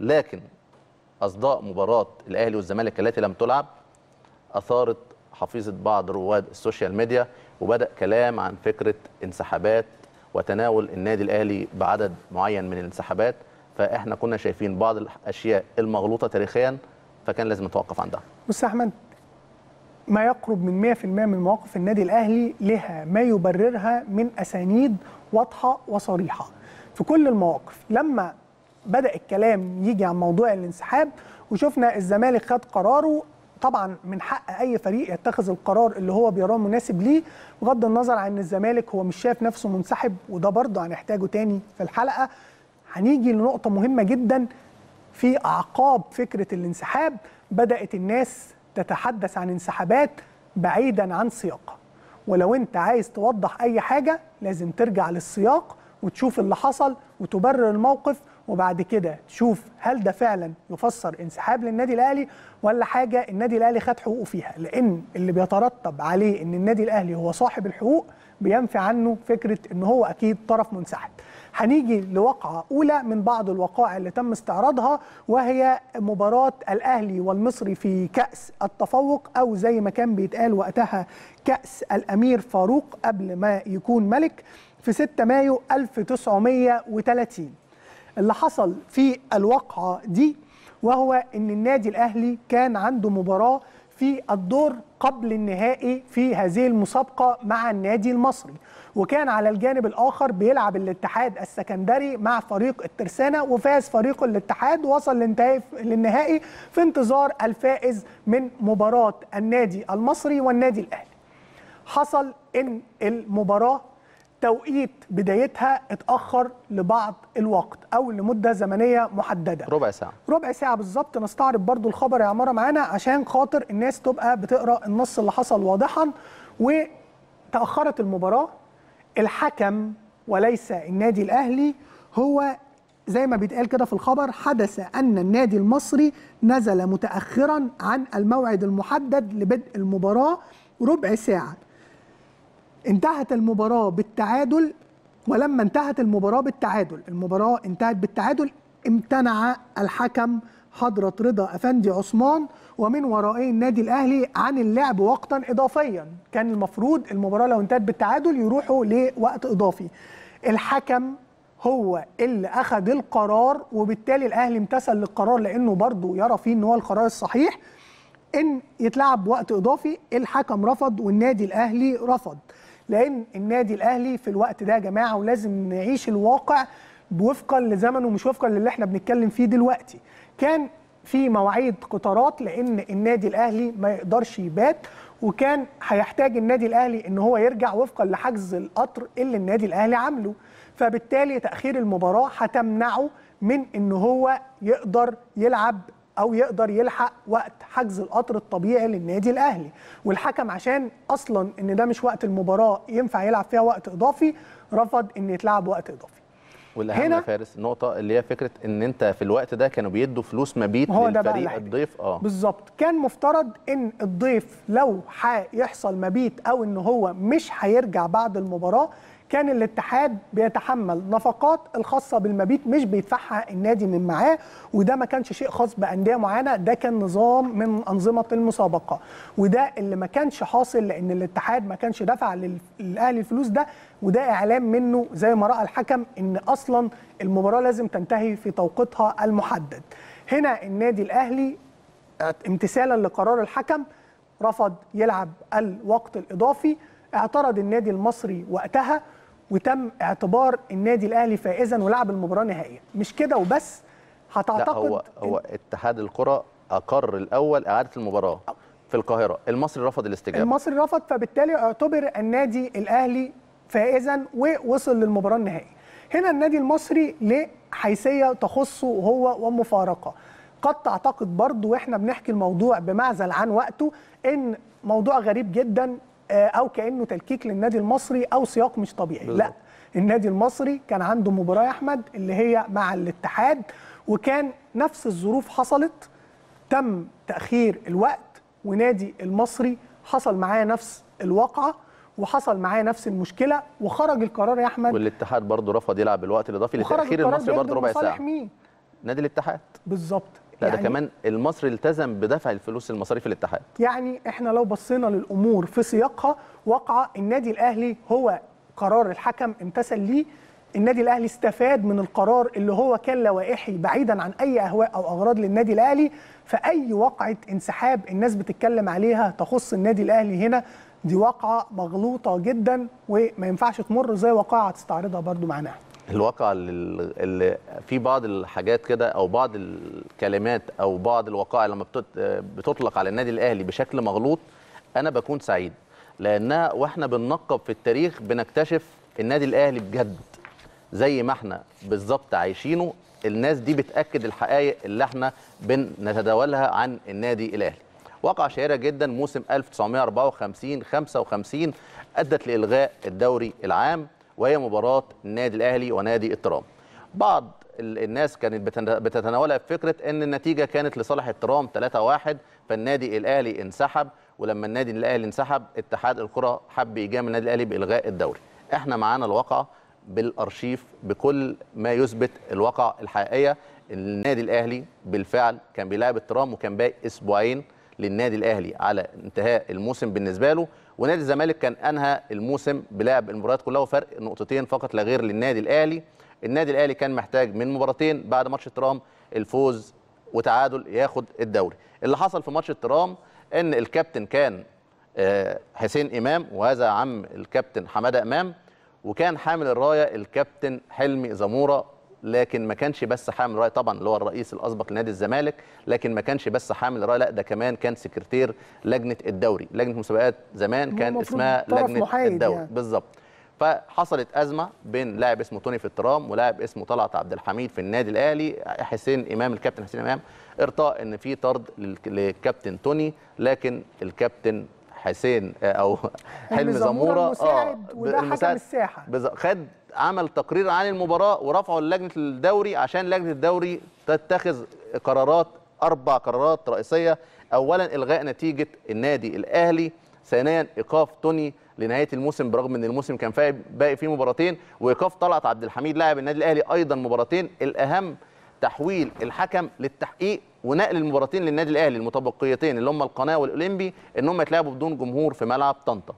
لكن أصداء مباراة الأهلي والزمالك التي لم تلعب أثارت حفيظة بعض رواد السوشيال ميديا وبدأ كلام عن فكرة انسحابات وتناول النادي الأهلي بعدد معين من الانسحابات فإحنا كنا شايفين بعض الأشياء المغلوطة تاريخيا فكان لازم نتوقف عندها بص أحمد ما يقرب من 100% من مواقف النادي الأهلي لها ما يبررها من أسانيد واضحة وصريحة في كل المواقف لما بدا الكلام يجي عن موضوع الانسحاب وشفنا الزمالك خد قراره طبعا من حق اي فريق يتخذ القرار اللي هو بيراه مناسب ليه بغض النظر عن ان الزمالك هو مش شايف نفسه منسحب وده برضه هنحتاجه تاني في الحلقه هنيجي لنقطه مهمه جدا في اعقاب فكره الانسحاب بدات الناس تتحدث عن انسحابات بعيدا عن سياقها ولو انت عايز توضح اي حاجه لازم ترجع للسياق وتشوف اللي حصل وتبرر الموقف وبعد كده تشوف هل ده فعلا يفسر انسحاب للنادي الاهلي ولا حاجه النادي الاهلي خد حقوقه فيها لان اللي بيترتب عليه ان النادي الاهلي هو صاحب الحقوق بينفي عنه فكره ان هو اكيد طرف منسحب هنيجي لوقعة أولى من بعض الوقائع اللي تم استعراضها وهي مباراة الأهلي والمصري في كأس التفوق أو زي ما كان بيتقال وقتها كأس الأمير فاروق قبل ما يكون ملك في 6 مايو 1930 اللي حصل في الواقعه دي وهو ان النادي الاهلي كان عنده مباراه في الدور قبل النهائي في هذه المسابقة مع النادي المصري وكان على الجانب الآخر بيلعب الاتحاد السكندري مع فريق الترسانة وفاز فريق الاتحاد وصل للنهائي في انتظار الفائز من مباراة النادي المصري والنادي الأهلي حصل إن المباراة توقيت بدايتها اتاخر لبعض الوقت او لمده زمنيه محدده ربع ساعه ربع ساعه بالظبط نستعرض برضو الخبر يا عماره معانا عشان خاطر الناس تبقى بتقرا النص اللي حصل واضحا وتاخرت المباراه الحكم وليس النادي الاهلي هو زي ما بيتقال كده في الخبر حدث أن النادي المصري نزل متأخرا عن الموعد المحدد لبدء المباراة ربع ساعة انتهت المباراة بالتعادل ولما انتهت المباراة بالتعادل المباراة انتهت بالتعادل امتنع الحكم حضرة رضا أفندي عثمان ومن ورائه النادي الأهلي عن اللعب وقتا إضافيا كان المفروض المباراة لو انتهت بالتعادل يروحوا لوقت إضافي الحكم هو اللي أخذ القرار وبالتالي الأهلي امتثل للقرار لأنه برضه يرى فيه أن هو القرار الصحيح إن يتلعب وقت إضافي الحكم رفض والنادي الأهلي رفض لان النادي الاهلي في الوقت ده يا جماعه ولازم نعيش الواقع وفقا لزمنه مش وفقا للي احنا بنتكلم فيه دلوقتي كان في مواعيد قطارات لان النادي الاهلي ما يقدرش يبات وكان هيحتاج النادي الاهلي ان هو يرجع وفقا لحجز القطر اللي النادي الاهلي عامله فبالتالي تاخير المباراه هتمنعه من ان هو يقدر يلعب او يقدر يلحق وقت حجز القطر الطبيعي للنادي الاهلي والحكم عشان اصلا ان ده مش وقت المباراه ينفع يلعب فيها وقت اضافي رفض ان يتلعب وقت اضافي والاهم هنا فارس النقطه اللي هي فكره ان انت في الوقت ده كانوا بيدوا فلوس مبيت للفريق الضيف اه بالظبط كان مفترض ان الضيف لو هيحصل مبيت او ان هو مش هيرجع بعد المباراه كان الاتحاد بيتحمل نفقات الخاصه بالمبيت مش بيدفعها النادي من معاه وده ما كانش شيء خاص بانديه معينه ده كان نظام من انظمه المسابقه وده اللي ما كانش حاصل لان الاتحاد ما كانش دفع للاهلي الفلوس ده وده اعلام منه زي ما راى الحكم ان اصلا المباراه لازم تنتهي في توقيتها المحدد هنا النادي الاهلي امتثالا لقرار الحكم رفض يلعب الوقت الاضافي اعترض النادي المصري وقتها وتم اعتبار النادي الاهلي فائزا ولعب المباراه نهائيا مش كده وبس هتعتقد لا هو هو اتحاد الكره اقر الاول اعاده المباراه في القاهره المصري رفض الاستجابه المصري رفض فبالتالي اعتبر النادي الاهلي فائزا ووصل للمباراه النهائيه هنا النادي المصري ليه حيثيه تخصه هو ومفارقه قد تعتقد برضو واحنا بنحكي الموضوع بمعزل عن وقته ان موضوع غريب جدا آه، او كانه تلكيك للنادي المصري او سياق مش طبيعي بالضبط. لا النادي المصري كان عنده مباراه يا احمد اللي هي مع الاتحاد وكان نفس الظروف حصلت تم تاخير الوقت ونادي المصري حصل معاه نفس الواقعه وحصل معاه نفس المشكله وخرج القرار يا احمد والاتحاد برضه رفض يلعب الوقت الاضافي لتاخير المصري برضه ربع ساعه مين؟ نادي الاتحاد بالظبط لا يعني ده كمان المصري التزم بدفع الفلوس المصاريف الاتحاد يعني احنا لو بصينا للامور في سياقها وقع النادي الاهلي هو قرار الحكم امتثل ليه النادي الاهلي استفاد من القرار اللي هو كان لوائحي بعيدا عن اي اهواء او اغراض للنادي الاهلي فاي وقعه انسحاب الناس بتتكلم عليها تخص النادي الاهلي هنا دي واقعه مغلوطه جدا وما ينفعش تمر زي وقاعه هتستعرضها برضو معناها الواقع اللي في بعض الحاجات كده او بعض الكلمات او بعض الوقائع لما بتطلق على النادي الاهلي بشكل مغلوط انا بكون سعيد لانها واحنا بننقب في التاريخ بنكتشف النادي الاهلي بجد زي ما احنا بالظبط عايشينه الناس دي بتاكد الحقائق اللي احنا بنتداولها عن النادي الاهلي واقعة شهيرة جدا موسم 1954 55 أدت لإلغاء الدوري العام وهي مباراه النادي الاهلي ونادي الترام بعض الناس كانت بتتناولها بفكره ان النتيجه كانت لصالح الترام 3-1 فالنادي الاهلي انسحب ولما النادي الاهلي انسحب اتحاد الكره حب يجامل النادي الاهلي بالغاء الدوري احنا معانا الواقعه بالارشيف بكل ما يثبت الواقعه الحقيقيه النادي الاهلي بالفعل كان بيلعب الترام وكان باقي اسبوعين للنادي الاهلي على انتهاء الموسم بالنسبه له ونادي الزمالك كان انهى الموسم بلعب المباريات كلها وفرق نقطتين فقط لا غير للنادي الاهلي النادي الاهلي كان محتاج من مباراتين بعد ماتش الترام الفوز وتعادل ياخد الدوري اللي حصل في ماتش الترام ان الكابتن كان آه، حسين امام وهذا عم الكابتن حماده امام وكان حامل الرايه الكابتن حلمي زموره لكن ما كانش بس حامل راي طبعا اللي هو الرئيس الاسبق لنادي الزمالك لكن ما كانش بس حامل راي لا ده كمان كان سكرتير لجنه الدوري لجنه مسابقات زمان كان اسمها لجنه الدوري يعني. بالظبط فحصلت ازمه بين لاعب اسمه توني في الترام ولاعب اسمه طلعت عبد الحميد في النادي الاهلي حسين امام الكابتن حسين امام ارتاء ان في طرد للكابتن توني لكن الكابتن حسين آه، او حلمي زموره اه المساعد وده حكم الساحه خد عمل تقرير عن المباراه ورفعه للجنه الدوري عشان لجنه الدوري تتخذ قرارات اربع قرارات رئيسيه اولا الغاء نتيجه النادي الاهلي ثانيا ايقاف توني لنهايه الموسم برغم ان الموسم كان باقي فيه مباراتين وايقاف طلعت عبد الحميد لاعب النادي الاهلي ايضا مباراتين الاهم تحويل الحكم للتحقيق ونقل المباراتين للنادي الاهلي المتبقيتين اللي هم القناه والاولمبي ان هم يتلعبوا بدون جمهور في ملعب طنطا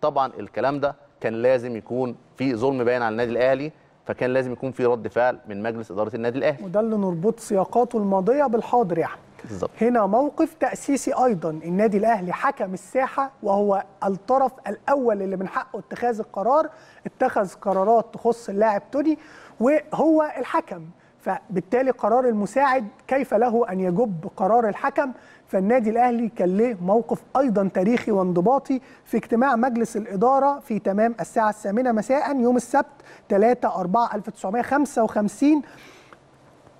طبعا الكلام ده كان لازم يكون في ظلم باين على النادي الاهلي فكان لازم يكون في رد فعل من مجلس اداره النادي الاهلي وده اللي نربط سياقاته الماضيه بالحاضر يعني بالظبط هنا موقف تاسيسي ايضا النادي الاهلي حكم الساحه وهو الطرف الاول اللي من حقه اتخاذ القرار اتخذ قرارات تخص اللاعب توني وهو الحكم فبالتالي قرار المساعد كيف له ان يجب قرار الحكم فالنادي الاهلي كان له موقف ايضا تاريخي وانضباطي في اجتماع مجلس الاداره في تمام الساعه الثامنه مساء يوم السبت 3 4 1955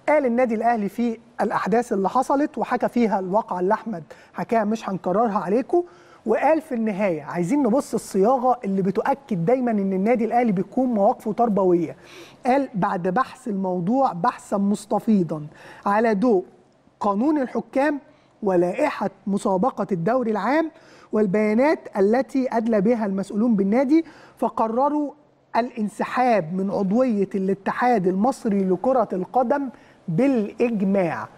قال النادي الاهلي في الاحداث اللي حصلت وحكى فيها الواقعه اللي احمد حكاها مش هنكررها عليكم وقال في النهايه عايزين نبص الصياغه اللي بتؤكد دايما ان النادي الاهلي بيكون مواقفه تربويه قال بعد بحث الموضوع بحثا مستفيضا على ضوء قانون الحكام ولائحة مسابقة الدوري العام والبيانات التي أدلى بها المسؤولون بالنادي فقرروا الانسحاب من عضوية الاتحاد المصري لكرة القدم بالإجماع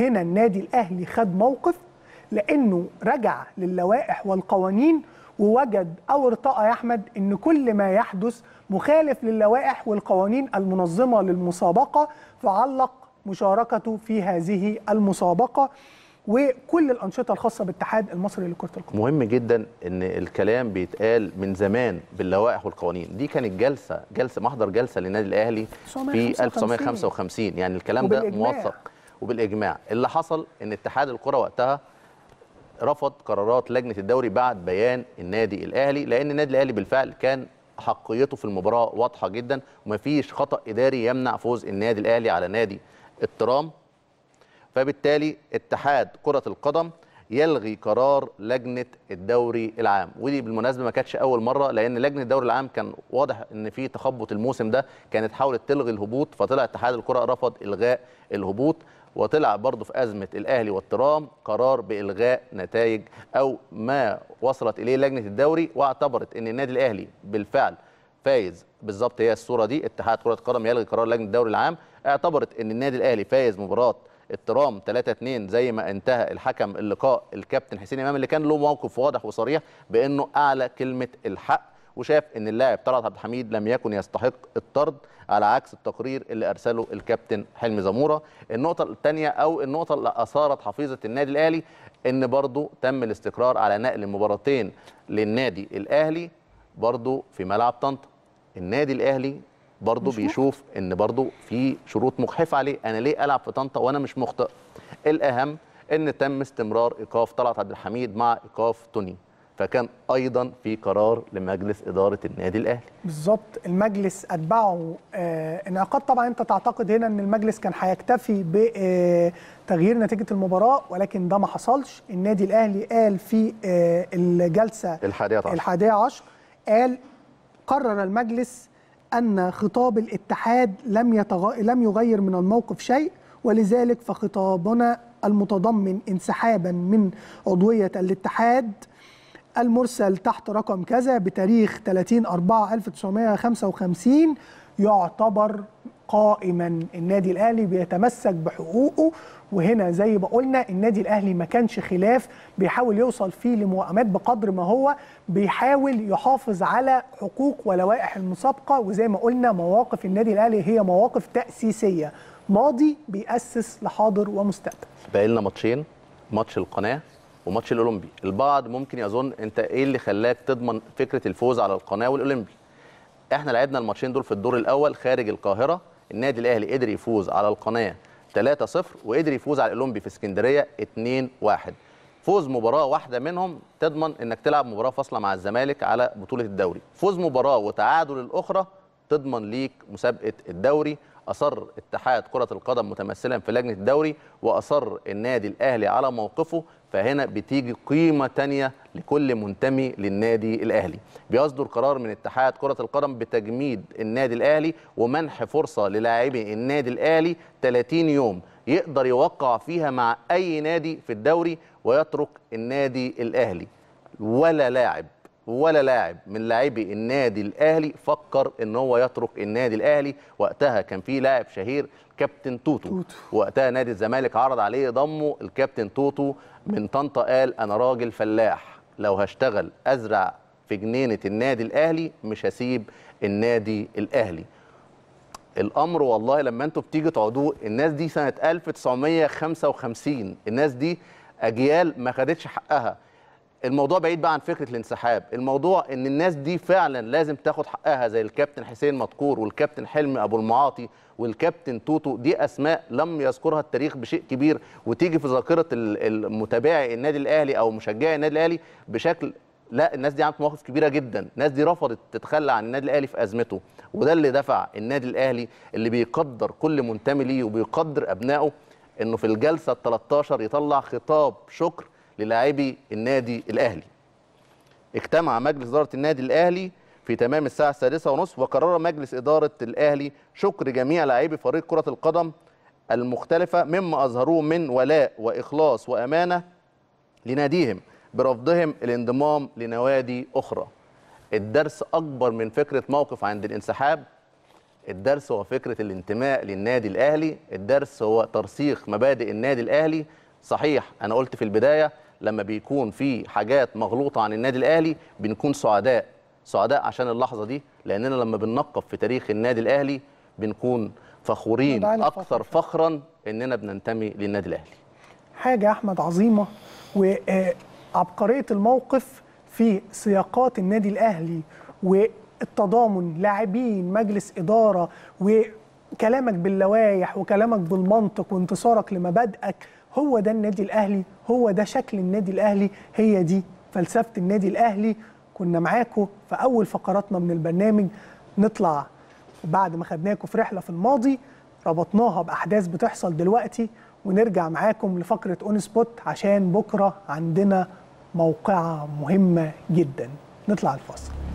هنا النادي الأهلي خد موقف لأنه رجع للوائح والقوانين ووجد أو ارتقى يا أحمد أن كل ما يحدث مخالف للوائح والقوانين المنظمة للمسابقة فعلق مشاركته في هذه المسابقة وكل الانشطه الخاصه بالاتحاد المصري لكره القدم. مهم جدا ان الكلام بيتقال من زمان باللوائح والقوانين، دي كانت جلسه جلسه محضر جلسه للنادي الاهلي في 1955 يعني الكلام ده موثق وبالاجماع، اللي حصل ان اتحاد الكره وقتها رفض قرارات لجنه الدوري بعد بيان النادي الاهلي لان النادي الاهلي بالفعل كان حقيته في المباراه واضحه جدا ومفيش خطا اداري يمنع فوز النادي الاهلي على نادي الترام فبالتالي اتحاد كرة القدم يلغي قرار لجنة الدوري العام ودي بالمناسبة ما كانتش أول مرة لأن لجنة الدوري العام كان واضح إن في تخبط الموسم ده كانت حاولت تلغي الهبوط فطلع اتحاد الكرة رفض إلغاء الهبوط وطلع برضه في أزمة الأهلي والترام قرار بإلغاء نتائج أو ما وصلت إليه لجنة الدوري واعتبرت إن النادي الأهلي بالفعل فايز بالظبط هي الصورة دي اتحاد كرة القدم يلغي قرار لجنة الدوري العام اعتبرت إن النادي الأهلي فايز مباراة الترام 3-2 زي ما انتهى الحكم اللقاء الكابتن حسين امام اللي كان له موقف واضح وصريح بانه اعلى كلمه الحق وشاف ان اللاعب طلعت عبد الحميد لم يكن يستحق الطرد على عكس التقرير اللي ارسله الكابتن حلمي زموره النقطه الثانيه او النقطه اللي اثارت حفيظه النادي الاهلي ان برضو تم الاستقرار على نقل مباراتين للنادي الاهلي برضو في ملعب طنطا النادي الاهلي برضه بيشوف مخ. ان برضه في شروط مخيفه عليه انا ليه العب في طنطا وانا مش مخطئ الاهم ان تم استمرار ايقاف طلعت عبد الحميد مع ايقاف توني فكان ايضا في قرار لمجلس اداره النادي الاهلي بالظبط المجلس اتبعه آه، انعقاد طبعا انت تعتقد هنا ان المجلس كان هيكتفي بتغيير آه، نتيجه المباراه ولكن ده ما حصلش النادي الاهلي قال في آه، الجلسه الحادية عشر. الحادية عشر قال قرر المجلس ان خطاب الاتحاد لم يتغ... لم يغير من الموقف شيء ولذلك فخطابنا المتضمن انسحابا من عضويه الاتحاد المرسل تحت رقم كذا بتاريخ 30 4 1955 يعتبر قائما النادي الاهلي بيتمسك بحقوقه وهنا زي ما قلنا النادي الاهلي ما كانش خلاف بيحاول يوصل فيه لموائمات بقدر ما هو بيحاول يحافظ على حقوق ولوائح المسابقه وزي ما قلنا مواقف النادي الاهلي هي مواقف تاسيسيه ماضي بيأسس لحاضر ومستقبل باقي لنا ماتشين ماتش القناه وماتش الاولمبي البعض ممكن يظن انت ايه اللي خلاك تضمن فكره الفوز على القناه والاولمبي احنا لعبنا الماتشين دول في الدور الاول خارج القاهره النادي الاهلي قدر يفوز على القناه 3-0 وقدر يفوز على الاولمبي في اسكندريه 2-1 فوز مباراه واحده منهم تضمن انك تلعب مباراه فاصله مع الزمالك على بطوله الدوري فوز مباراه وتعادل الاخرى تضمن ليك مسابقه الدوري اصر اتحاد كره القدم متمثلا في لجنه الدوري واصر النادي الاهلي على موقفه فهنا بتيجي قيمه ثانيه لكل منتمي للنادي الاهلي بيصدر قرار من اتحاد كره القدم بتجميد النادي الاهلي ومنح فرصه للاعبي النادي الاهلي 30 يوم يقدر يوقع فيها مع اي نادي في الدوري ويترك النادي الاهلي ولا لاعب ولا لاعب من لاعبي النادي الاهلي فكر ان هو يترك النادي الاهلي وقتها كان في لاعب شهير كابتن توتو, توتو. وقتها نادي الزمالك عرض عليه ضمه الكابتن توتو من طنطا قال انا راجل فلاح لو هشتغل ازرع في جنينه النادي الاهلي مش هسيب النادي الاهلي الامر والله لما انتوا بتيجي تقعدوا الناس دي سنه 1955 الناس دي اجيال ما خدتش حقها الموضوع بعيد بقى عن فكره الانسحاب الموضوع ان الناس دي فعلا لازم تاخد حقها زي الكابتن حسين مدكور والكابتن حلمي ابو المعاطي والكابتن توتو دي اسماء لم يذكرها التاريخ بشيء كبير وتيجي في ذاكره المتابعي النادي الاهلي او مشجعي النادي الاهلي بشكل لا الناس دي عملت مواقف كبيره جدا الناس دي رفضت تتخلى عن النادي الاهلي في ازمته وده اللي دفع النادي الاهلي اللي بيقدر كل منتمي ليه وبيقدر ابنائه انه في الجلسه ال 13 يطلع خطاب شكر للاعبي النادي الاهلي اجتمع مجلس اداره النادي الاهلي في تمام الساعه السادسة ونصف وقرر مجلس اداره الاهلي شكر جميع لاعبي فريق كره القدم المختلفه مما اظهروه من ولاء واخلاص وامانه لناديهم برفضهم الانضمام لنوادي اخرى الدرس اكبر من فكره موقف عند الانسحاب الدرس هو فكره الانتماء للنادي الاهلي الدرس هو ترسيخ مبادئ النادي الاهلي صحيح انا قلت في البدايه لما بيكون في حاجات مغلوطه عن النادي الاهلي بنكون سعداء سعداء عشان اللحظه دي لاننا لما بننقب في تاريخ النادي الاهلي بنكون فخورين اكثر فخرا اننا بننتمي للنادي الاهلي حاجه احمد عظيمه وعبقريه آه، الموقف في سياقات النادي الاهلي والتضامن لاعبين مجلس اداره وكلامك باللوائح وكلامك بالمنطق وانتصارك لمبادئك هو ده النادي الاهلي هو ده شكل النادي الاهلي هي دي فلسفه النادي الاهلي كنا معاكم في اول فقراتنا من البرنامج نطلع بعد ما خدناكم في رحله في الماضي ربطناها باحداث بتحصل دلوقتي ونرجع معاكم لفقره اون سبوت عشان بكره عندنا موقعه مهمه جدا نطلع الفاصل